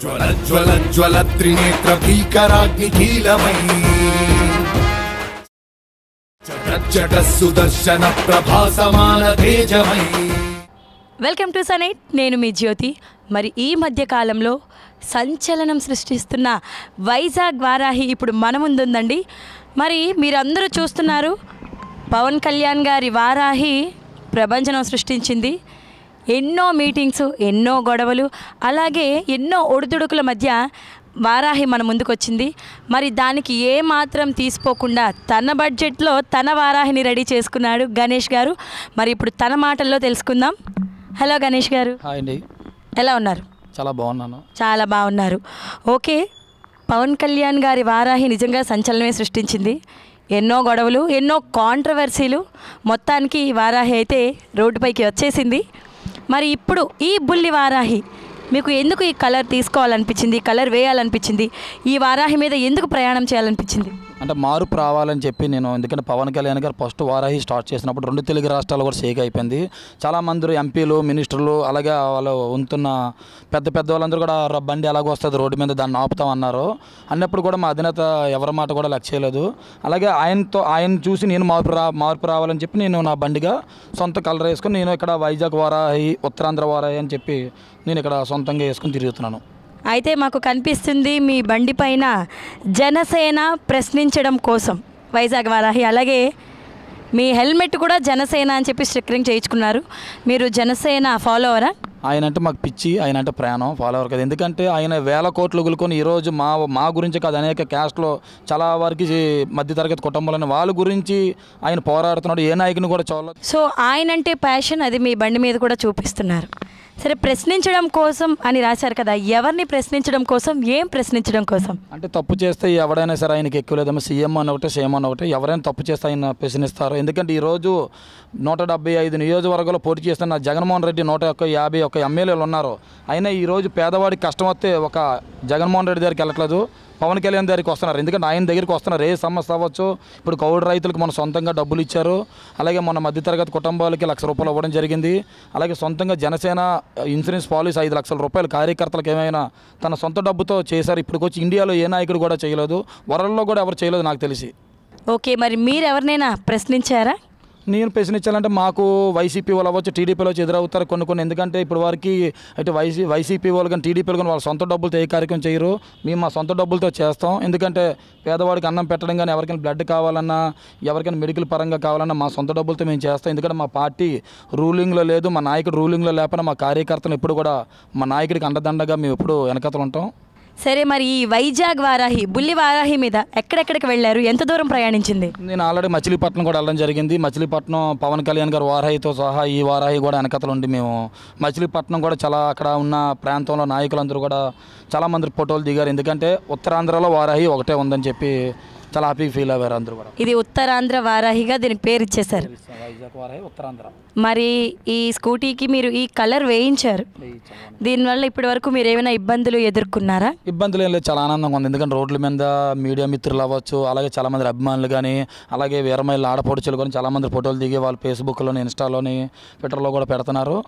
జ్వల జ్వల జ్వల త్రినేత్ర భీకరాగ్ని చట Sudarshana ప్రభాసమాన తేజమై welcome to సనైట్ నేను మీ జ్యోతి మరి ఈ మధ్య కాలంలో సంచలనం సృష్టిస్తున్న వైజాగ్ వారాహి ఇప్పుడు మన ముందుందండి మరి మీరందరూ చూస్తున్నారు పవన్ కళ్యాణ్ గారి వారాహి ప్రభంజనం సృష్టించింది ఎన్నో మీటింగ్స్ ఎన్నో గొడవలు అలాగే ఎన్నో ఒడిదుడుకుల మధ్య వారాహి మన ముందుకొచ్చింది మరి దానికి ఏ మాత్రం తీసుకోకుండా తన బడ్జెట్లో తన వారాహిని రెడీ చేసుకున్నాడు గణేష్ గారు మరి ఇప్పుడు తన మాటల్లో తెలుసుకుందాం హలో గణేష్ గారు ఎలా ఉన్నారు చాలా బాగున్నాను చాలా బాగున్నారు ఓకే పవన్ కళ్యాణ్ గారి వారాహి నిజంగా సంచలనమే సృష్టించింది ఎన్నో గొడవలు ఎన్నో కాంట్రవర్సీలు మొత్తానికి వారాహి అయితే రోడ్డుపైకి వచ్చేసింది మరి ఇప్పుడు ఈ బుల్లి వారాహి మీకు ఎందుకు ఈ కలర్ తీసుకోవాలనిపించింది కలర్ వేయాలనిపించింది ఈ వారాహి మీద ఎందుకు ప్రయాణం చేయాలనిపించింది అంటే మార్పు రావాలని చెప్పి నేను ఎందుకంటే పవన్ కళ్యాణ్ గారు ఫస్ట్ వారాహి స్టార్ట్ చేసినప్పుడు రెండు తెలుగు రాష్ట్రాలు కూడా షేక్ అయిపోయింది చాలామంది ఎంపీలు మినిస్టర్లు అలాగే వాళ్ళు ఉంటున్న పెద్ద పెద్ద వాళ్ళందరూ కూడా బండి ఎలాగో వస్తుంది రోడ్డు మీద దాన్ని ఆపుతామన్నారు అన్నప్పుడు కూడా మా అధినేత ఎవరి మాట కూడా లెక్క చేయలేదు అలాగే ఆయనతో ఆయన చూసి నేను మార్పు రా మార్పు రావాలని చెప్పి నేను నా బండిగా సొంత కలర్ వేసుకుని నేను ఇక్కడ వైజాగ్ వారాహి ఉత్తరాంధ్ర వారాహి అని చెప్పి నేను ఇక్కడ సొంతంగా వేసుకుని తిరుగుతున్నాను అయితే మాకు కనిపిస్తుంది మీ బండి పైన జనసేన ప్రశ్నించడం కోసం వైజాగ్ వారాహి అలాగే మీ హెల్మెట్ కూడా జనసేన అని చెప్పి స్టిక్కరింగ్ చేయించుకున్నారు మీరు జనసేన ఫాలోవరా ఆయన అంటే మాకు పిచ్చి ఆయన అంటే ప్రాణం ఫాలోవర్ కదా ఎందుకంటే ఆయన వేల కోట్లు గులుకొని ఈరోజు మా మా గురించి కాదు అనేక క్యాస్ట్లో చాలా వరకు మధ్యతరగతి కుటుంబాలని వాళ్ళ గురించి ఆయన పోరాడుతున్నాడు ఏ నాయకుని కూడా చూడలేదు సో ఆయన అంటే ప్యాషన్ అది మీ బండి మీద కూడా చూపిస్తున్నారు సరే ప్రశ్నించడం కోసం అని రాశారు కదా ఎవరిని ప్రశ్నించడం కోసం ఏం ప్రశ్నించడం కోసం అంటే తప్పు చేస్తే ఎవడైనా సరే ఆయనకి ఎక్కువ లేదమ్మా సీఎం అని ఒకటి సీఎం అని ఒకటి ఎవరైనా తప్పు చేస్తే ఆయన ప్రశ్నిస్తారు ఎందుకంటే ఈరోజు నూట డెబ్బై ఐదు నియోజకవర్గంలో పోటీ చేస్తున్న జగన్మోహన్ రెడ్డి నూట ఒక్క యాభై ఒక ఎమ్మెల్యేలు ఉన్నారు అయినా ఈరోజు పేదవాడికి కష్టం వస్తే ఒక జగన్మోహన్ రెడ్డి దగ్గరికి వెళ్ళట్లేదు పవన్ కళ్యాణ్ దగ్గరికి వస్తున్నారు ఎందుకంటే ఆయన దగ్గరికి వస్తున్నారు ఏ సమస్య అవ్వచ్చు ఇప్పుడు కౌడు రైతులకు మన సొంతంగా డబ్బులు ఇచ్చారు అలాగే మన మధ్యతరగతి కుటుంబాలకి లక్ష రూపాయలు ఇవ్వడం జరిగింది అలాగే సొంతంగా జనసేన ఇన్సూరెన్స్ పాలసీ ఐదు లక్షల రూపాయలు కార్యకర్తలకు ఏమైనా తన సొంత డబ్బుతో చేశారు ఇప్పుడు వచ్చి ఇండియాలో ఏ నాయకుడు కూడా చేయలేదు వరల్డ్లో కూడా ఎవరు చేయలేదు నాకు తెలిసి ఓకే మరి మీరు ఎవరినైనా ప్రశ్నించారా నేను ప్రశ్నించాలంటే మాకు వైసీపీ వాళ్ళు అవ్వచ్చు టీడీపీ వాళ్ళు ఎదురవుతారు కొన్ని కొన్ని ఎందుకంటే ఇప్పుడు వారికి అయితే వైసీ వైసీపీ వాళ్ళు కానీ టీడీపీలు కానీ వాళ్ళ సొంత డబ్బులతో ఏ కార్యక్రమం చేయరు మేము మా సొంత డబ్బులతో చేస్తాం ఎందుకంటే పేదవాడికి అన్నం పెట్టడం కానీ ఎవరికైనా బ్లడ్ కావాలన్నా ఎవరికైనా మెడికల్ పరంగా కావాలన్నా మా సొంత డబ్బులతో మేము చేస్తాం ఎందుకంటే మా పార్టీ రూలింగ్లో లేదు మా నాయకుడు రూలింగ్లో లేకపోయినా మా కార్యకర్తలు ఎప్పుడు కూడా మా నాయకుడికి అండదండగా మేము ఎప్పుడు వెనకతలు ఉంటాం సరే మరి ఈ వైజాగ్ వారాహి బుల్లి వారాహి మీద ఎక్కడెక్కడికి వెళ్ళారు ఎంత దూరం ప్రయాణించింది నేను ఆల్రెడీ మచిలీపట్నం కూడా వెళ్ళడం జరిగింది మచిలీపట్నం పవన్ కళ్యాణ్ గారు వారాహితో సహా ఈ వారాహి కూడా వెనకతలు ఉండి మేము మచిలీపట్నం కూడా చాలా అక్కడ ఉన్న ప్రాంతంలో నాయకులందరూ కూడా చాలామంది ఫోటోలు దిగారు ఎందుకంటే ఉత్తరాంధ్రలో వారాహి ఒకటే ఉందని చెప్పి తలాపీ ఫీల్ అయ్యారు అందరూ కూడా ఇది ఉత్తరాంధ్ర వారాహిగా దీని పేరు ఇచ్చేశారు వైజాగ్ వారాహి ఉత్తరాంధ్ర మరి ఈ స్కూటీకి మీరు ఈ కలర్ వేయించారు దీనివల్ల ఇప్పటి వరకు మీరు ఏమైనా ఇబ్బందులు ఎదుర్కొన్నారా ఇబ్బందులు ఏం లేదు చాలా ఆనందంగా ఉంది ఎందుకంటే రోడ్ల మీద మీడియా మిత్రులు అవ్వచ్చు అలాగే చాలా మంది అభిమానులు కానీ అలాగే వీరమైల ఆడపడుచులు కానీ చాలా మంది ఫోటోలు దిగి వాళ్ళు ఫేస్బుక్లోని ఇన్స్టాలోని ట్విట్టర్లో కూడా పెడుతున్నారు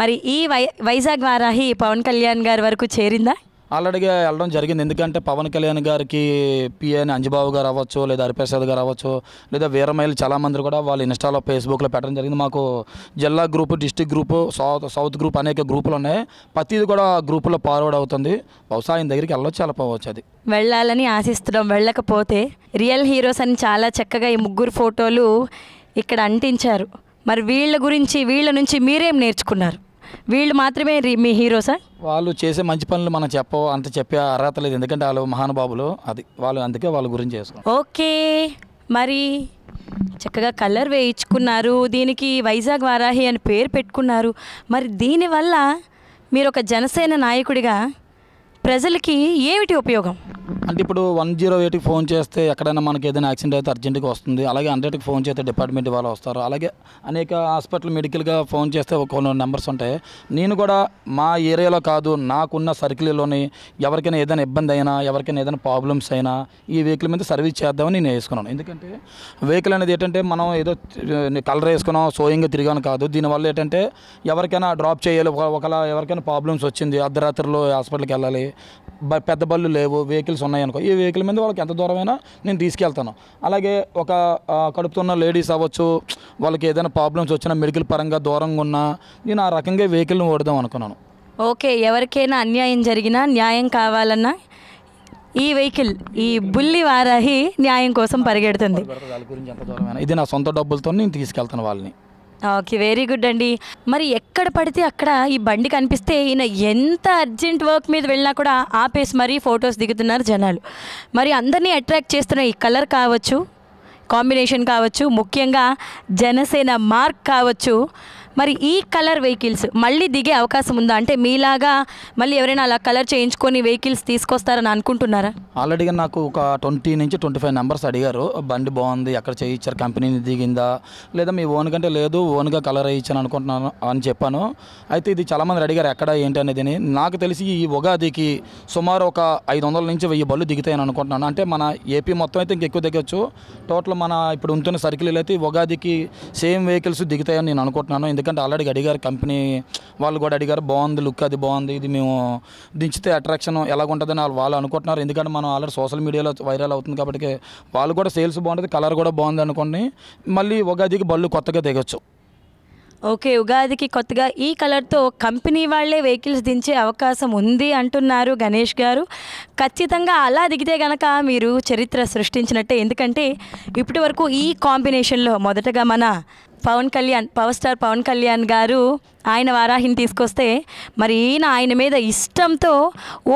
మరి ఈ వై వైజాగ్ వారాహి పవన్ కళ్యాణ్ గారి వరకు చేరిందా ఆల్రెడీగా వెళ్ళడం జరిగింది ఎందుకంటే పవన్ కళ్యాణ్ గారికి పిఎన్ అంజబాబు గారు అవ్వచ్చు లేదా హరిప్రసాద్ గారు అవ్వచ్చు లేదా వీరమైలు చాలామంది కూడా వాళ్ళు ఇన్స్టాలో ఫేస్బుక్లో పెట్టడం జరిగింది మాకు జిల్లా group district group south south group అనేక గ్రూపులు ఉన్నాయి ప్రతిది కూడా గ్రూపులో ఫార్వర్డ్ అవుతుంది బహుశా ఆయన దగ్గరికి వెళ్ళొచ్చు పోవచ్చు అది వెళ్ళాలని ఆశిస్తున్నాం వెళ్ళకపోతే రియల్ హీరోస్ అని చాలా చక్కగా ఈ ముగ్గురు ఫోటోలు ఇక్కడ అంటించారు మరి వీళ్ళ గురించి వీళ్ళ నుంచి మీరేం నేర్చుకున్నారు వీళ్ళు మాత్రమే మీ హీరో సార్ వాళ్ళు చేసే మంచి పనులు మనం చెప్ప అంత చెప్పే అర్హత లేదు ఎందుకంటే వాళ్ళు మహానుభావులు అది వాళ్ళు అందుకే వాళ్ళ గురించి చేస్తాం ఓకే మరి చక్కగా కలర్ వేయించుకున్నారు దీనికి వైజాగ్ వారాహి అని పేరు పెట్టుకున్నారు మరి దీనివల్ల మీరు ఒక జనసేన నాయకుడిగా ప్రజలకి ఏమిటి ఉపయోగం అంటే ఇప్పుడు వన్ జీరో ఎయిట్కి ఫోన్ చేస్తే ఎక్కడైనా మనకి ఏదైనా యాక్సిడెంట్ అయితే అర్జెంటుగా వస్తుంది అలాగే హండ్రెడ్కి ఫోన్ చేస్తే డిపార్ట్మెంట్ వాళ్ళు వస్తారు అలాగే అనేక హాస్పిటల్ మెడికల్గా ఫోన్ చేస్తే ఒక నెంబర్స్ ఉంటాయి నేను కూడా మా ఏరియాలో కాదు నాకున్న సర్కిల్లోని ఎవరికైనా ఏదైనా ఇబ్బంది అయినా ఎవరికైనా ఏదైనా ప్రాబ్లమ్స్ అయినా ఈ వెహికల్ మీద సర్వీస్ చేద్దామని నేను వేసుకున్నాను ఎందుకంటే వెహికల్ అనేది ఏంటంటే మనం ఏదో కలర్ వేసుకున్నాం సోయింగ్గా తిరిగాను కాదు దీనివల్ల ఏంటంటే ఎవరికైనా డ్రాప్ చేయాలి ఒకలా ఎవరికైనా ప్రాబ్లమ్స్ వచ్చింది అర్ధరాత్రిలో హాస్పిటల్కి వెళ్ళాలి పెద్ద బళ్ళు లేవు వెహికల్ వెహికల్స్ ఉన్నాయనుకో ఈ వెహికల్ మీద వాళ్ళకి ఎంత దూరమైనా నేను తీసుకెళ్తాను అలాగే ఒక కడుపుతున్న లేడీస్ అవ్వచ్చు వాళ్ళకి ఏదైనా ప్రాబ్లమ్స్ వచ్చినా మెడికల్ పరంగా దూరంగా ఉన్నా నేను ఆ రకంగా వెహికల్ని ఓడదాం అనుకున్నాను ఓకే ఎవరికైనా అన్యాయం జరిగినా న్యాయం కావాలన్నా ఈ వెహికల్ ఈ బుల్లి వారాహి న్యాయం కోసం పరిగెడుతుంది ఇది నా సొంత డబ్బులతో నేను తీసుకెళ్తాను వాళ్ళని ఓకే వెరీ గుడ్ అండి మరి ఎక్కడ పడితే అక్కడ ఈ బండి కనిపిస్తే ఈయన ఎంత అర్జెంట్ వర్క్ మీద వెళ్ళినా కూడా ఆపేసి మరీ ఫొటోస్ దిగుతున్నారు జనాలు మరి అందరినీ అట్రాక్ట్ చేస్తున్న ఈ కలర్ కావచ్చు కాంబినేషన్ కావచ్చు ముఖ్యంగా జనసేన మార్క్ కావచ్చు మరి ఈ కలర్ వెహికల్స్ మళ్ళీ దిగే అవకాశం ఉందా అంటే మీలాగా మళ్ళీ ఎవరైనా అలా కలర్ చేయించుకొని వెహికల్స్ తీసుకొస్తారని అనుకుంటున్నారా ఆల్రెడీగా నాకు ఒక ట్వంటీ నుంచి ట్వంటీ ఫైవ్ నెంబర్స్ అడిగారు బండి బాగుంది ఎక్కడ చేయించారు కంపెనీ దిగిందా లేదా మీ ఓన్ కంటే లేదు ఓన్గా కలర్ వేయించాను అనుకుంటున్నాను అని చెప్పాను అయితే ఇది చాలామంది అడిగారు ఎక్కడ ఏంటి అనేది నాకు తెలిసి ఈ ఉగాదికి సుమారు ఒక ఐదు వందల నుంచి వెయ్యి బళ్ళు దిగుతాయని అనుకుంటున్నాను అంటే మన ఏపీ మొత్తం అయితే ఇంకెక్కువ దిగచ్చు టోటల్ మన ఇప్పుడు ఉంటున్న సర్కిల్ అయితే ఉగాదికి సేమ్ వెహికల్స్ దిగుతాయని నేను అనుకుంటున్నాను ఎందుకంటే ఎందుకంటే ఆల్రెడీ అడిగారు కంపెనీ వాళ్ళు కూడా అడిగారు బాగుంది లుక్ అది బాగుంది ఇది మేము దించితే అట్రాక్షన్ ఎలా వాళ్ళు వాళ్ళు అనుకుంటున్నారు ఎందుకంటే మనం ఆల్రెడీ సోషల్ మీడియాలో వైరల్ అవుతుంది కాబట్టి వాళ్ళు కూడా సేల్స్ బాగుంటుంది కలర్ కూడా బాగుంది అనుకోండి మళ్ళీ ఉగాదికి బళ్ళు కొత్తగా దిగొచ్చు ఓకే ఉగాదికి కొత్తగా ఈ కలర్తో కంపెనీ వాళ్ళే వెహికల్స్ దించే అవకాశం ఉంది అంటున్నారు గణేష్ గారు ఖచ్చితంగా అలా దిగితే గనక మీరు చరిత్ర సృష్టించినట్టే ఎందుకంటే ఇప్పటి వరకు ఈ కాంబినేషన్లో మొదటగా మన పవన్ కళ్యాణ్ పవర్ స్టార్ పవన్ కళ్యాణ్ గారు ఆయన వారాహిని తీసుకొస్తే మరి ఈయన ఆయన మీద ఇష్టంతో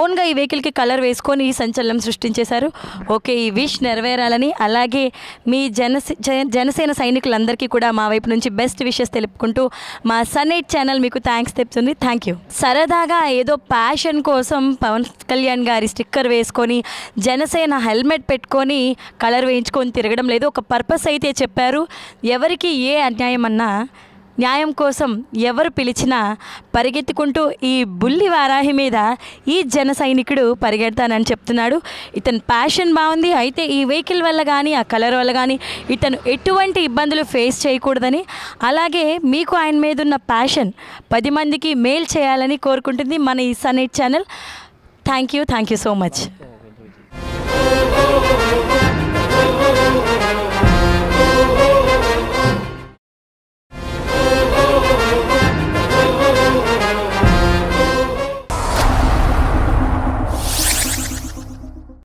ఓన్గా ఈ వెహికల్కి కలర్ వేసుకొని ఈ సంచలనం సృష్టించేశారు ఓకే ఈ విష్ నెరవేరాలని అలాగే మీ జనసే జనసేన సైనికులందరికీ కూడా మా వైపు నుంచి బెస్ట్ విషెస్ తెలుపుకుంటూ మా సన్నైట్ ఛానల్ మీకు థ్యాంక్స్ తెప్తుంది థ్యాంక్ యూ సరదాగా ఏదో ప్యాషన్ కోసం పవన్ కళ్యాణ్ గారి స్టిక్కర్ వేసుకొని జనసేన హెల్మెట్ పెట్టుకొని కలర్ వేయించుకొని తిరగడం లేదు ఒక పర్పస్ అయితే చెప్పారు ఎవరికి ఏ అన్యాయమన్నా న్యాయం కోసం ఎవరు పిలిచినా పరిగెత్తుకుంటూ ఈ బుల్లి వారాహి మీద ఈ జన సైనికుడు పరిగెడతానని చెప్తున్నాడు ఇతని ప్యాషన్ బాగుంది అయితే ఈ వెహికల్ వల్ల కానీ ఆ కలర్ వల్ల కానీ ఇతను ఎటువంటి ఇబ్బందులు ఫేస్ చేయకూడదని అలాగే మీకు ఆయన మీద ఉన్న ప్యాషన్ పది మందికి మెయిల్ చేయాలని కోరుకుంటుంది మన ఈ సనేట్ channel thank you thank you so much